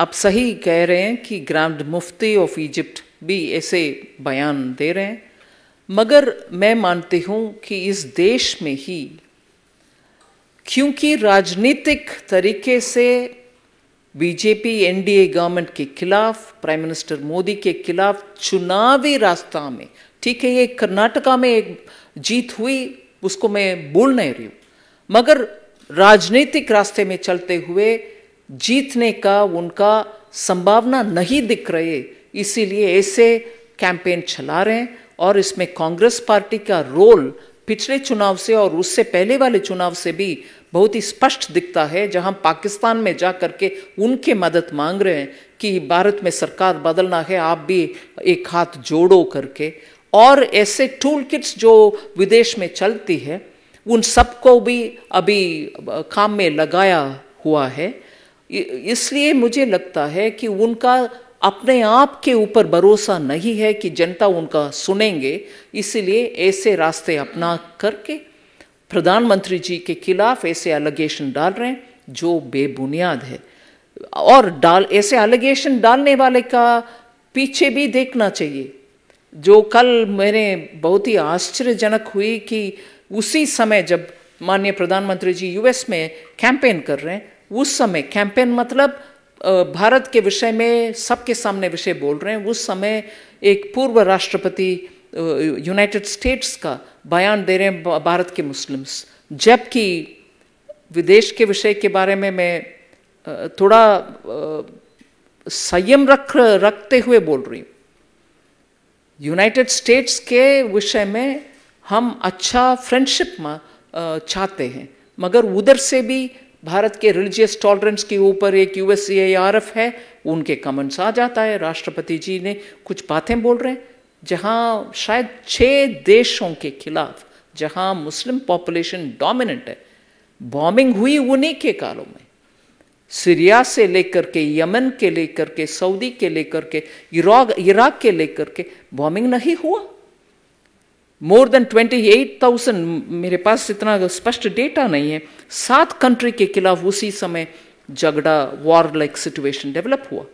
आप सही कह रहे हैं कि ग्रैंड मुफ्ती ऑफ इजिप्ट भी ऐसे बयान दे रहे हैं मगर मैं मानती हूं कि इस देश में ही क्योंकि राजनीतिक तरीके से बीजेपी एनडीए गवर्नमेंट के खिलाफ प्राइम मिनिस्टर मोदी के खिलाफ चुनावी रास्ता में ठीक है ये कर्नाटका में एक जीत हुई उसको मैं बोल नहीं रही हूं मगर राजनीतिक रास्ते में चलते हुए जीतने का उनका संभावना नहीं दिख रही इसीलिए ऐसे कैंपेन चला रहे हैं और इसमें कांग्रेस पार्टी का रोल पिछले चुनाव से और उससे पहले वाले चुनाव से भी बहुत ही स्पष्ट दिखता है जहां पाकिस्तान में जा करके उनके मदद मांग रहे हैं कि भारत में सरकार बदलना है आप भी एक हाथ जोड़ो करके और ऐसे टूल किट्स जो विदेश में चलती है उन सबको भी अभी काम में लगाया हुआ है इसलिए मुझे लगता है कि उनका अपने आप के ऊपर भरोसा नहीं है कि जनता उनका सुनेंगे इसलिए ऐसे रास्ते अपना करके प्रधानमंत्री जी के खिलाफ ऐसे एलिगेशन डाल रहे हैं जो बेबुनियाद है और डाल ऐसे एलिगेशन डालने वाले का पीछे भी देखना चाहिए जो कल मैंने बहुत ही आश्चर्यजनक हुई कि उसी समय जब माननीय प्रधानमंत्री जी यूएस में कैंपेन कर रहे हैं उस समय कैंपेन मतलब भारत के विषय में सबके सामने विषय बोल रहे हैं उस समय एक पूर्व राष्ट्रपति यूनाइटेड स्टेट्स का बयान दे रहे हैं भारत के मुस्लिम्स जबकि विदेश के विषय के बारे में मैं थोड़ा संयम रख रखते हुए बोल रही हूँ यूनाइटेड स्टेट्स के विषय में हम अच्छा फ्रेंडशिप चाहते हैं मगर उधर से भी भारत के रिलीजियस टॉलरेंस के ऊपर एक यू एस है उनके कमेंट्स आ जाता है राष्ट्रपति जी ने कुछ बातें बोल रहे हैं जहां शायद छः देशों के खिलाफ जहां मुस्लिम पॉपुलेशन डोमिनेंट है बॉम्बिंग हुई उन्हीं के कालों में सीरिया से लेकर के यमन के लेकर के सऊदी के लेकर के इराक इराक के लेकर के बॉम्बिंग नहीं हुआ मोर देन 28,000 मेरे पास इतना स्पष्ट डेटा नहीं है सात कंट्री के खिलाफ उसी समय झगड़ा वॉर लाइक सिचुएशन डेवलप हुआ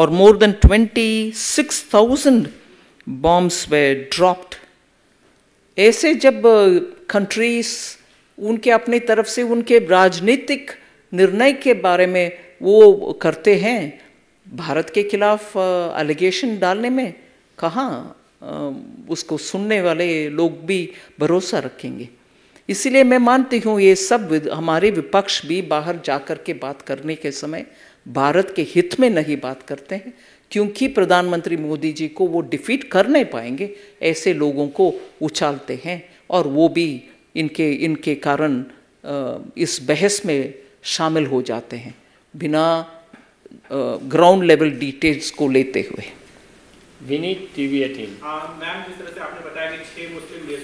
और more than 26,000 bombs were dropped ऐसे जब कंट्रीज उनके अपनी तरफ से उनके राजनीतिक निर्णय के बारे में वो करते हैं भारत के खिलाफ एलिगेशन डालने में कहाँ उसको सुनने वाले लोग भी भरोसा रखेंगे इसीलिए मैं मानती हूँ ये सब हमारे विपक्ष भी बाहर जा कर के बात करने के समय भारत के हित में नहीं बात करते हैं क्योंकि प्रधानमंत्री मोदी जी को वो डिफीट कर नहीं पाएंगे ऐसे लोगों को उछालते हैं और वो भी इनके इनके कारण इस बहस में शामिल हो जाते हैं बिना ग्राउंड लेवल डिटेल्स को लेते हुए विनीत तिवियटिन हाँ, मैम जिस तरह से आपने बताया कि छह मुस्लिम देश